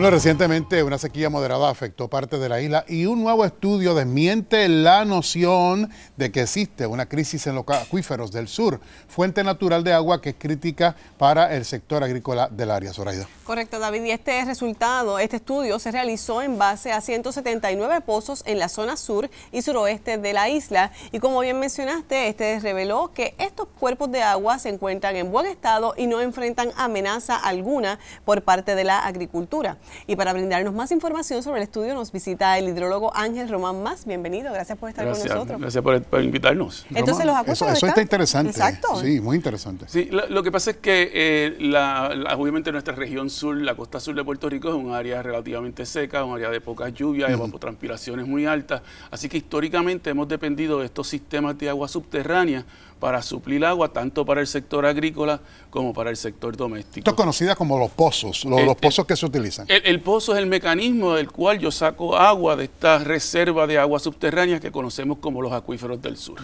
Bueno, recientemente una sequía moderada afectó parte de la isla y un nuevo estudio desmiente la noción de que existe una crisis en los acuíferos del sur, fuente natural de agua que es crítica para el sector agrícola del área, Zoraida. Correcto, David, y este resultado, este estudio se realizó en base a 179 pozos en la zona sur y suroeste de la isla y como bien mencionaste, este reveló que estos cuerpos de agua se encuentran en buen estado y no enfrentan amenaza alguna por parte de la agricultura. Y para brindarnos más información sobre el estudio nos visita el hidrólogo Ángel Román Más. Bienvenido, gracias por estar con nosotros. Gracias por, invitarnos. Entonces los eso, está interesante. Exacto. Sí, muy interesante. Sí, lo, que pasa es que eh, obviamente nuestra región sur, la costa sur de Puerto Rico, es un área relativamente seca, un área de pocas lluvias, uh transpiraciones muy altas. Así que históricamente hemos dependido de estos sistemas de agua subterránea para suplir agua tanto para el sector agrícola como para el sector doméstico. Esto es conocida como los pozos, los, eh, eh, pozos que se utilizan. El, pozo es el mecanismo del cual yo saco agua de esta reserva de aguas subterráneas que conocemos como los acuíferos del sur.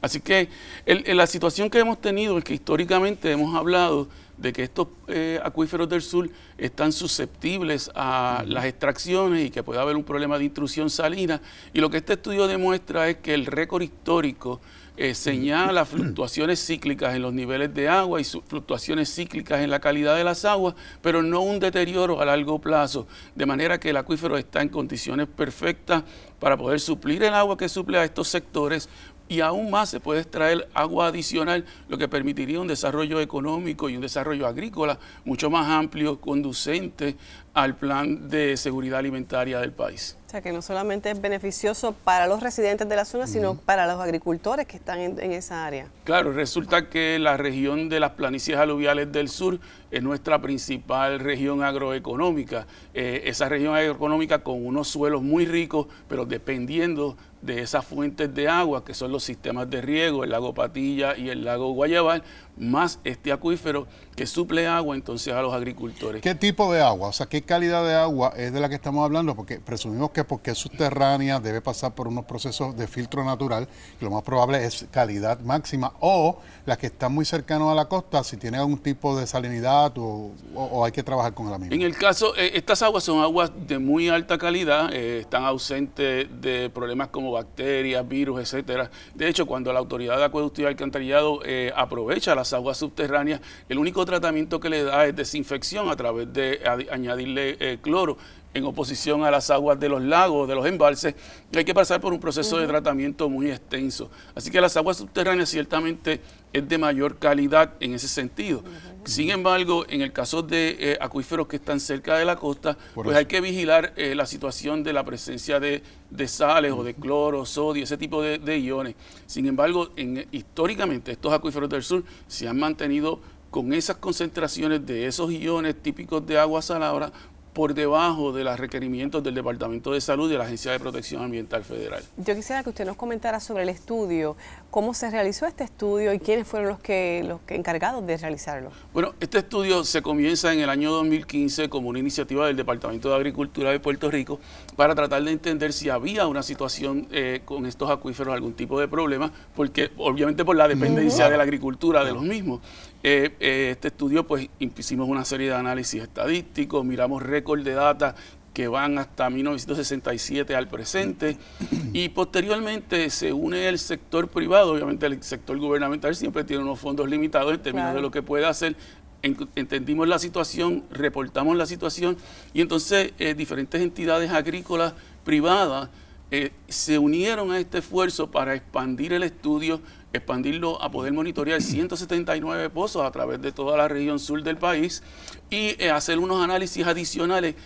Así que la situación que hemos tenido es que históricamente hemos hablado de que estos eh, acuíferos del sur están susceptibles a las extracciones y que puede haber un problema de intrusión salina. Y lo que este estudio demuestra es que el récord histórico eh, señala fluctuaciones cíclicas en los niveles de agua y fluctuaciones cíclicas en la calidad de las aguas, pero no un deterioro a largo plazo, de manera que el acuífero está en condiciones perfectas para poder suplir el agua que suple a estos sectores, y aún más se puede extraer agua adicional, lo que permitiría un desarrollo económico y un desarrollo agrícola mucho más amplio, conducente al plan de seguridad alimentaria del país. O sea, que no solamente es beneficioso para los residentes de la zona, sino para los agricultores que están en, esa área. Claro, resulta que la región de las planicies aluviales del sur es nuestra principal región agroeconómica. Eh, esa región agroeconómica con unos suelos muy ricos, pero dependiendo de esas fuentes de agua, que son los sistemas de riego, el lago Patilla y el lago Guayabal, más este acuífero que suple agua entonces a los agricultores. ¿Qué tipo de agua? O sea, ¿qué calidad de agua es de la que estamos hablando? Porque presumimos que porque es subterránea debe pasar por unos procesos de filtro natural, lo más probable es calidad máxima, o las que están muy cercano a la costa, si tiene algún tipo de salinidad o, hay que trabajar con la misma. En el caso, eh, estas aguas son aguas de muy alta calidad, eh, están ausentes de problemas como bacterias, virus, etcétera. De hecho, cuando la autoridad de y alcantarillado eh, aprovecha las aguas subterráneas, el único tratamiento que le da es desinfección a través de añadirle eh, cloro en oposición a las aguas de los lagos, de los embalses, hay que pasar por un proceso de tratamiento muy extenso. Así que las aguas subterráneas ciertamente es de mayor calidad en ese sentido. Sin embargo, en el caso de eh, acuíferos que están cerca de la costa, pues hay que vigilar eh, la situación de la presencia de, sales o de cloro, sodio, ese tipo de, iones. Sin embargo, en, históricamente estos acuíferos del sur se han mantenido con esas concentraciones de esos iones típicos de agua salabras por debajo de los requerimientos del Departamento de Salud y de la Agencia de Protección Ambiental Federal. Yo quisiera que usted nos comentara sobre el estudio, ¿Cómo se realizó este estudio y quiénes fueron los que los encargados de realizarlo? Bueno, este estudio se comienza en el año 2015 como una iniciativa del Departamento de Agricultura de Puerto Rico para tratar de entender si había una situación eh, con estos acuíferos, algún tipo de problema, porque obviamente por la dependencia de la agricultura de los mismos. Eh, eh, este estudio, pues hicimos una serie de análisis estadísticos, miramos récord de data que van hasta 1967 al presente, y posteriormente se une el sector privado, obviamente el sector gubernamental siempre tiene unos fondos limitados en términos de lo que puede hacer. Entendimos la situación, reportamos la situación y entonces eh, diferentes entidades agrícolas privadas eh, se unieron a este esfuerzo para expandir el estudio, expandirlo a poder monitorear 179 pozos a través de toda la región sur del país y eh, hacer unos análisis adicionales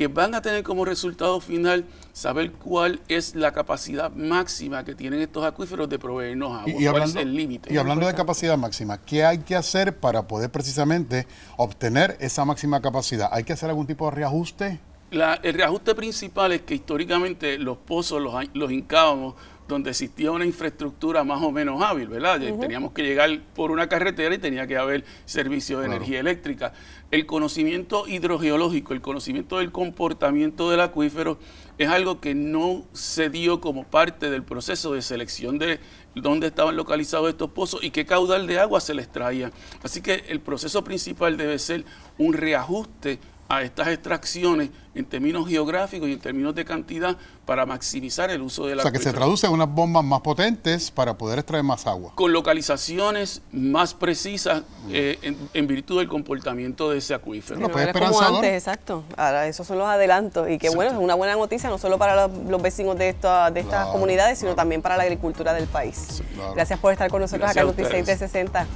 que van a tener como resultado final saber cuál es la capacidad máxima que tienen estos acuíferos de proveernos agua, cuál es el límite. Y hablando de capacidad máxima, ¿qué hay que hacer para poder precisamente obtener esa máxima capacidad? ¿Hay que hacer algún tipo de reajuste? el reajuste principal es que históricamente los pozos los, los hincábamos donde existía una infraestructura más o menos hábil, ¿verdad? Teníamos que llegar por una carretera y tenía que haber servicio de energía eléctrica. El conocimiento hidrogeológico, el conocimiento del comportamiento del acuífero es algo que no se dio como parte del proceso de selección de dónde estaban localizados estos pozos y qué caudal de agua se les traía. Así que el proceso principal debe ser un reajuste a estas extracciones en términos geográficos y en términos de cantidad para maximizar el uso de la O sea, que se traduce en unas bombas más potentes para poder extraer más agua. Con localizaciones más precisas eh, en, virtud del comportamiento de ese acuífero. Pues, como antes, exacto. Ahora, esos son los adelantos. Y que bueno, es una buena noticia no solo para los, vecinos de, estas comunidades, sino también para la agricultura del país. Gracias por estar con nosotros acá en Noticias 1660.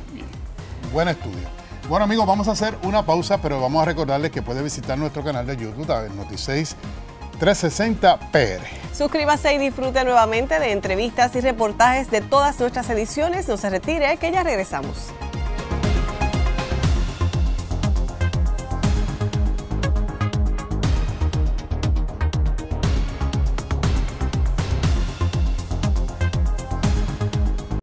Buen estudio. Bueno amigos, vamos a hacer una pausa, pero vamos a recordarles que puede visitar nuestro canal de YouTube, Noticias 360PR. Suscríbase y disfrute nuevamente de entrevistas y reportajes de todas nuestras ediciones. No se retire, que ya regresamos.